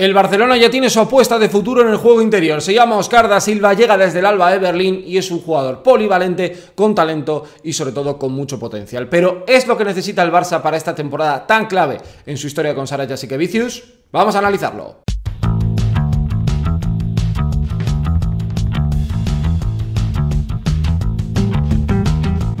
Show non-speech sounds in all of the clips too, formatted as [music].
El Barcelona ya tiene su apuesta de futuro en el juego interior. Se llama Oscar da Silva, llega desde el Alba de Berlín y es un jugador polivalente, con talento y sobre todo con mucho potencial. Pero ¿es lo que necesita el Barça para esta temporada tan clave en su historia con que Vicius? Vamos a analizarlo.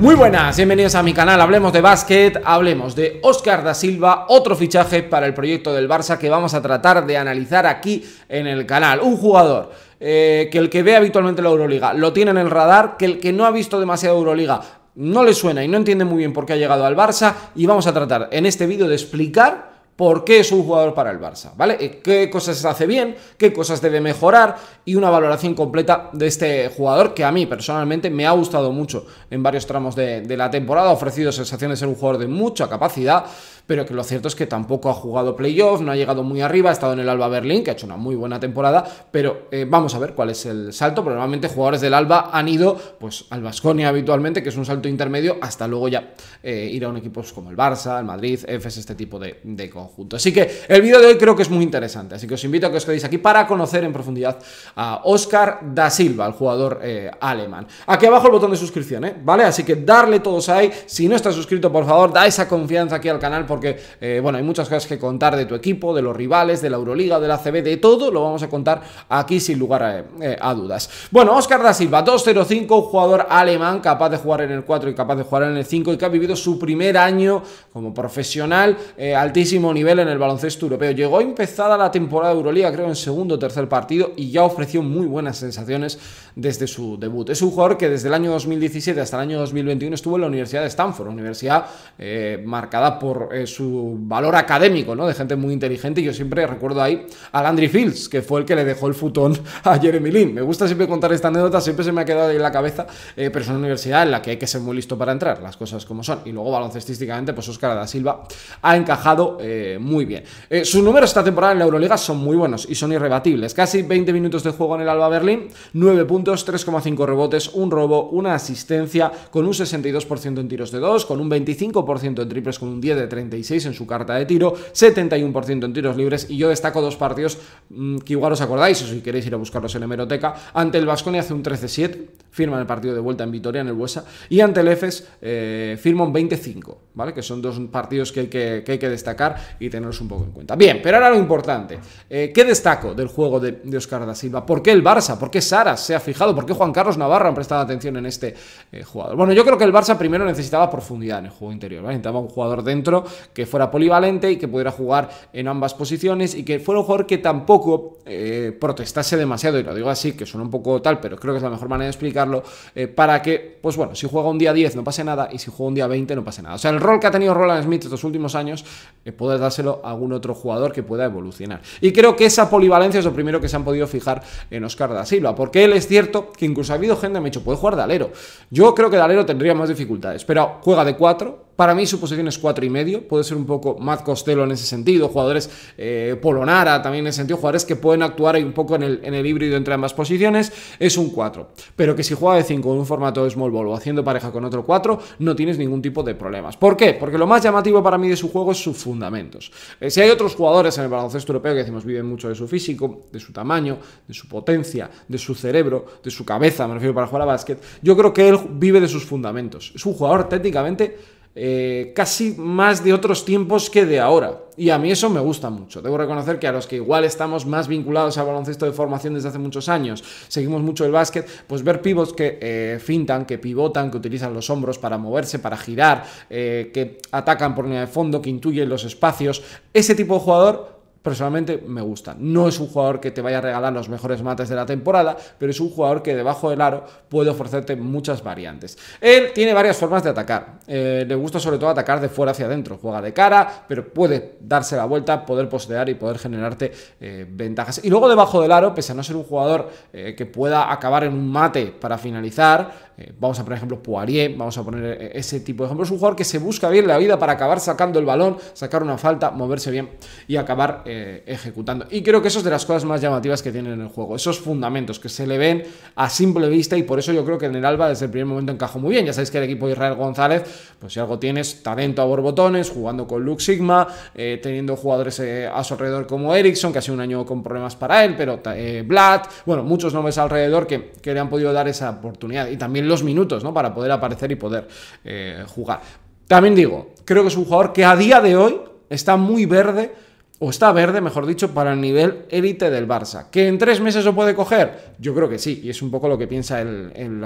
Muy buenas, bienvenidos a mi canal. Hablemos de básquet, hablemos de Oscar da Silva, otro fichaje para el proyecto del Barça que vamos a tratar de analizar aquí en el canal. Un jugador eh, que el que ve habitualmente la Euroliga lo tiene en el radar, que el que no ha visto demasiado Euroliga no le suena y no entiende muy bien por qué ha llegado al Barça y vamos a tratar en este vídeo de explicar por qué es un jugador para el Barça, ¿vale? Eh, ¿Qué cosas hace bien? ¿Qué cosas debe mejorar? Y una valoración completa de este jugador que a mí personalmente me ha gustado mucho en varios tramos de, la temporada, ha ofrecido sensaciones de ser un jugador de mucha capacidad, pero que lo cierto es que tampoco ha jugado playoff, no ha llegado muy arriba, ha estado en el Alba Berlín, que ha hecho una muy buena temporada, pero eh, vamos a ver cuál es el salto, probablemente jugadores del Alba han ido pues al Vasconia habitualmente, que es un salto intermedio, hasta luego ya eh, ir a un equipo como el Barça, el Madrid, EFES, este tipo de, de Así que el vídeo de hoy creo que es muy interesante, así que os invito a que os quedéis aquí para conocer en profundidad a Oscar da Silva, el jugador eh, alemán. Aquí abajo el botón de suscripción, eh, ¿vale? Así que darle todos ahí. Si no estás suscrito, por favor, da esa confianza aquí al canal porque, eh, bueno, hay muchas cosas que contar de tu equipo, de los rivales, de la Euroliga, de la CB, de todo, lo vamos a contar aquí sin lugar a, dudas. Bueno, Oscar da Silva, 2-0-5, jugador alemán, capaz de jugar en el 4 y capaz de jugar en el 5 y que ha vivido su primer año como profesional, altísimo nivel en el baloncesto europeo. Llegó empezada la temporada de Euroliga, creo, en segundo o tercer partido y ya ofreció muy buenas sensaciones desde su debut. Es un jugador que desde el año 2017 hasta el año 2021 estuvo en la Universidad de Stanford, una universidad eh, marcada por eh, su valor académico, ¿no? De gente muy inteligente. Y yo siempre recuerdo ahí a Landry Fields, que fue el que le dejó el futón [laughs] a Jeremy Lin. Me gusta siempre contar esta anécdota, siempre se me ha quedado ahí en la cabeza, eh, pero es una universidad en la que hay que ser muy listo para entrar, las cosas como son. Y luego baloncestísticamente, pues Oscar da Silva ha encajado muy bien. Eh, sus números esta temporada en la Euroliga son muy buenos y son irrebatibles. Casi 20 minutos de juego en el Alba Berlín, 9 puntos, 3,5 rebotes, un robo, una asistencia, con un 62% en tiros de 2, con un 25% en triples, con un 10 de 36 en su carta de tiro, 71% en tiros libres y yo destaco dos partidos mm, que igual os acordáis o si queréis ir a buscarlos en hemeroteca. Ante el Vasconia hace un 13-7, firma el partido de vuelta en Vitoria, en el huesa y ante el EFES eh, firma un 25, ¿vale? Que son dos partidos que, que hay que destacar y tenerlos un poco en cuenta. Bien, pero ahora lo importante. Eh, ¿Qué destaco del juego de, Oscar da Silva? ¿Por qué el Barça? ¿Por qué Saras se ha fijado? ¿Por qué Juan Carlos Navarro han prestado atención en este eh, jugador? Bueno, yo creo que el Barça primero necesitaba profundidad en el juego interior. Necesitaba un jugador dentro que fuera polivalente y que pudiera jugar en ambas posiciones y que fuera un jugador que tampoco eh, protestase demasiado. Y lo digo así, que suena un poco tal, pero creo que es la mejor manera de explicarlo. para que, pues bueno, si juega un día 10 no pase nada y si juega un día 20 no pase nada. O sea, el rol que ha tenido Roland Smith estos últimos años, poder dárselo a algún otro jugador que pueda evolucionar. Y creo que esa polivalencia es lo primero que se han podido fijar en Oscar da Silva, porque él es cierto que incluso ha habido gente que me ha dicho, puede jugar de Yo creo que dalero tendría más dificultades, pero juega de 4, para mí su posición es cuatro y medio. Puede ser un poco Matt Costello en ese sentido, jugadores eh, Polonara también en ese sentido, jugadores que pueden actuar ahí un poco en el, en el híbrido entre ambas posiciones. Es un 4. Pero que si juega de 5 en un formato de small ball o haciendo pareja con otro 4, no tienes ningún tipo de problemas. ¿Por qué? Porque lo más llamativo para mí de su juego es sus fundamentos. Eh, si hay otros jugadores en el baloncesto europeo que decimos viven mucho de su físico, de su tamaño, de su potencia, de su cerebro, de su cabeza, me refiero para jugar a básquet, yo creo que él vive de sus fundamentos. Es un jugador técnicamente eh, casi más de otros tiempos que de ahora. Y a mí eso me gusta mucho. Debo reconocer que a los que igual estamos más vinculados al baloncesto de formación desde hace muchos años, seguimos mucho el básquet, pues ver pivots que eh, fintan, que pivotan, que utilizan los hombros para moverse, para girar, eh, que atacan por línea de fondo, que intuyen los espacios, ese tipo de jugador personalmente me gusta. No es un jugador que te vaya a regalar los mejores mates de la temporada, pero es un jugador que debajo del aro puede ofrecerte muchas variantes. Él tiene varias formas de atacar. Eh, le gusta sobre todo atacar de fuera hacia adentro. Juega de cara, pero puede darse la vuelta, poder postear y poder generarte eh, ventajas. Y luego debajo del aro, pese a no ser un jugador eh, que pueda acabar en un mate para finalizar, vamos a poner ejemplo Poirier, vamos a poner ese tipo de ejemplo Es un jugador que se busca bien la vida para acabar sacando el balón, sacar una falta, moverse bien y acabar eh, ejecutando. Y creo que eso es de las cosas más llamativas que tiene en el juego, esos fundamentos que se le ven a simple vista y por eso yo creo que en el Alba desde el primer momento encajó muy bien. Ya sabéis que el equipo de Israel González, pues si algo tienes, talento a borbotones, jugando con Luke Sigma, eh, teniendo jugadores eh, a su alrededor como Ericsson, que hace un año con problemas para él, pero Blad bueno, muchos nombres alrededor que, que, le han podido dar esa oportunidad y también los minutos, ¿no? Para poder aparecer y poder jugar. También digo, creo que es un jugador que a día de hoy está muy verde o está verde, mejor dicho, para el nivel élite del Barça. ¿Que en tres meses lo puede coger? Yo creo que sí, y es un poco lo que piensa el,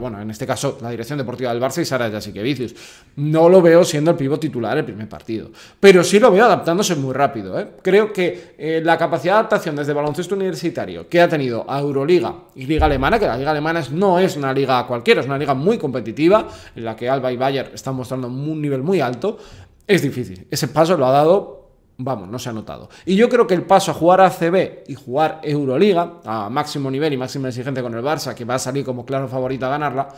bueno, en este caso, la dirección deportiva del Barça y Sara vicios No lo veo siendo el pivo titular el primer partido, pero sí lo veo adaptándose muy rápido. ¿eh? Creo que eh, la capacidad de adaptación desde baloncesto universitario que ha tenido a Euroliga y Liga Alemana, que la Liga Alemana no es una liga cualquiera, es una liga muy competitiva, en la que Alba y Bayer están mostrando un nivel muy alto, es difícil. Ese paso lo ha dado vamos, no se ha notado. Y yo creo que el paso a jugar a ACB y jugar Euroliga, a máximo nivel y máxima exigencia con el Barça, que va a salir como claro favorito a ganarla,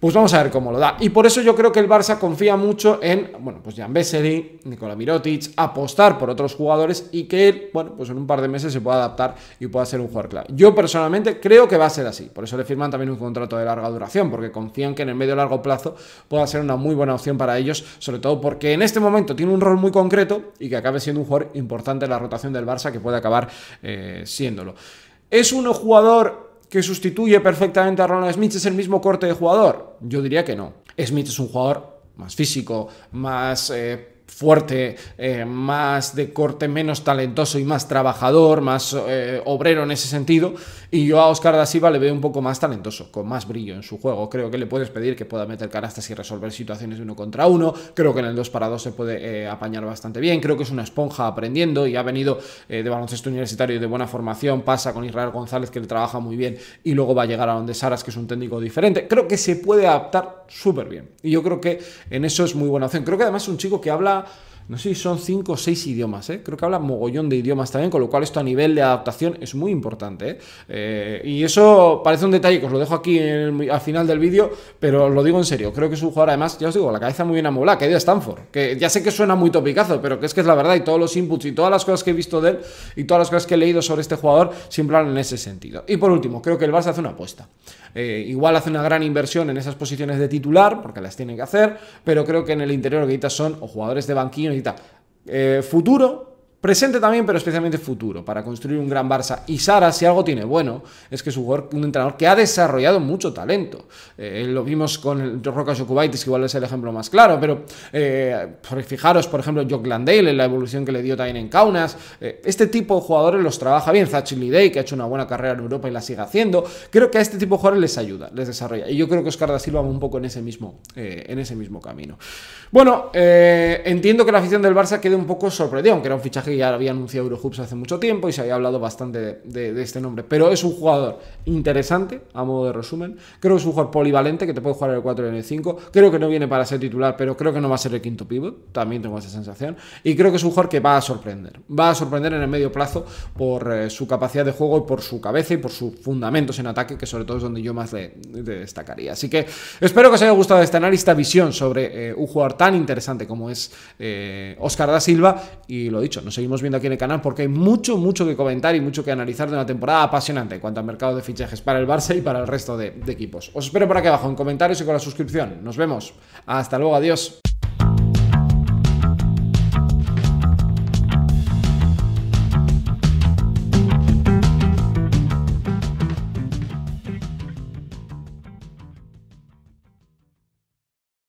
pues vamos a ver cómo lo da. Y por eso yo creo que el Barça confía mucho en, bueno, pues Jan Vesely, Nikola Mirotic, apostar por otros jugadores y que él, bueno, pues en un par de meses se pueda adaptar y pueda ser un jugador clave. Yo personalmente creo que va a ser así. Por eso le firman también un contrato de larga duración, porque confían que en el medio largo plazo pueda ser una muy buena opción para ellos, sobre todo porque en este momento tiene un rol muy concreto y que acabe siendo un jugador importante en la rotación del Barça que puede acabar eh, siéndolo. Es un jugador que sustituye perfectamente a Ronald Smith es el mismo corte de jugador? Yo diría que no. Smith es un jugador más físico, más eh, fuerte, eh, más de corte menos talentoso y más trabajador, más eh, obrero en ese sentido. Y yo a Oscar da Silva le veo un poco más talentoso, con más brillo en su juego. Creo que le puedes pedir que pueda meter canastas y resolver situaciones de uno contra uno. Creo que en el 2 para 2 se puede eh, apañar bastante bien. Creo que es una esponja aprendiendo y ha venido de baloncesto universitario de buena formación. Pasa con Israel González, que le trabaja muy bien, y luego va a llegar a donde Saras, que es un técnico diferente. Creo que se puede adaptar súper bien. Y yo creo que en eso es muy buena opción. Creo que además es un chico que habla no sé si son cinco o seis idiomas, ¿eh? creo que habla mogollón de idiomas también, con lo cual esto a nivel de adaptación es muy importante. ¿eh? Eh, y eso parece un detalle que os lo dejo aquí al final del vídeo, pero lo digo en serio, creo que es un jugador además, ya os digo, la cabeza muy bien amoblada, que ido de Stanford, que ya sé que suena muy topicazo, pero que es que es la verdad y todos los inputs y todas las cosas que he visto de él y todas las cosas que he leído sobre este jugador siempre hablan en ese sentido. Y por último, creo que el Barça hace una apuesta. Eh, igual hace una gran inversión en esas posiciones de titular, porque las tiene que hacer, pero creo que en el interior lo son o jugadores de banquillo, necesita eh, futuro, Presente también, pero especialmente futuro, para construir un gran Barça. Y Sara, si algo tiene bueno, es que es un entrenador que ha desarrollado mucho talento. Eh, lo vimos con el Roca Jokubaitis, que igual es el ejemplo más claro, pero eh, fijaros, por ejemplo, Jock Landale, la evolución que le dio también en Kaunas. Eh, este tipo de jugadores los trabaja bien. Zachi Lidey, que ha hecho una buena carrera en Europa y la sigue haciendo. Creo que a este tipo de jugadores les ayuda, les desarrolla. Y yo creo que Oscar da Silva va un poco en ese mismo, en ese mismo camino. Bueno, entiendo que la afición del Barça quede un poco sorprendida, aunque era un fichaje que ya había anunciado Eurohoops hace mucho tiempo y se había hablado bastante de, este nombre. Pero es un jugador interesante, a modo de resumen. Creo que es un jugador polivalente que te puede jugar en el 4 y en el 5. Creo que no viene para ser titular, pero creo que no va a ser el quinto pivot. También tengo esa sensación. Y creo que es un jugador que va a sorprender. Va a sorprender en el medio plazo por eh, su capacidad de juego y por su cabeza y por sus fundamentos en ataque, que sobre todo es donde yo más le, destacaría. Así que espero que os haya gustado este análisis, esta visión sobre eh, un jugador tan interesante como es Oscar eh, da Silva. Y lo dicho, no sé seguimos viendo aquí en el canal porque hay mucho, mucho que comentar y mucho que analizar de una temporada apasionante en cuanto al mercado de fichajes para el Barça y para el resto de, equipos. Os espero por aquí abajo en comentarios y con la suscripción. Nos vemos. Hasta luego, adiós.